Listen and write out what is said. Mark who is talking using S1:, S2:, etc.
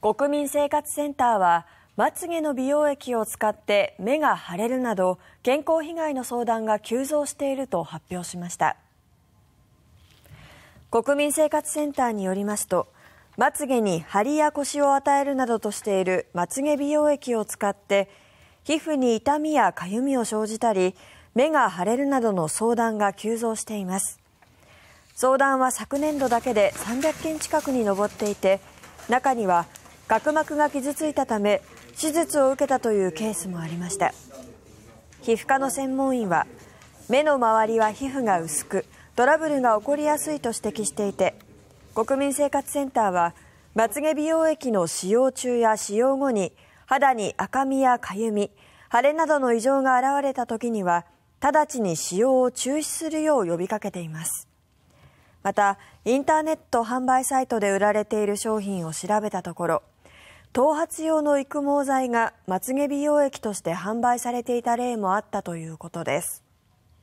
S1: 国民生活センターはまつ毛の美容液を使って目が腫れるなど健康被害の相談が急増していると発表しました国民生活センターによりますとまつ毛に張りや腰を与えるなどとしているまつ毛美容液を使って皮膚に痛みやかゆみを生じたり目が腫れるなどの相談が急増しています相談は昨年度だけで300件近くに上っていて中には角膜が傷ついたため手術を受けたというケースもありました皮膚科の専門医は目の周りは皮膚が薄くトラブルが起こりやすいと指摘していて国民生活センターはまつげ美容液の使用中や使用後に肌に赤みやかゆみ腫れなどの異常が現れた時には直ちに使用を中止するよう呼びかけていますまたインターネット販売サイトで売られている商品を調べたところ頭髪用の育毛剤がまつ毛美容液として販売されていた例もあったということです。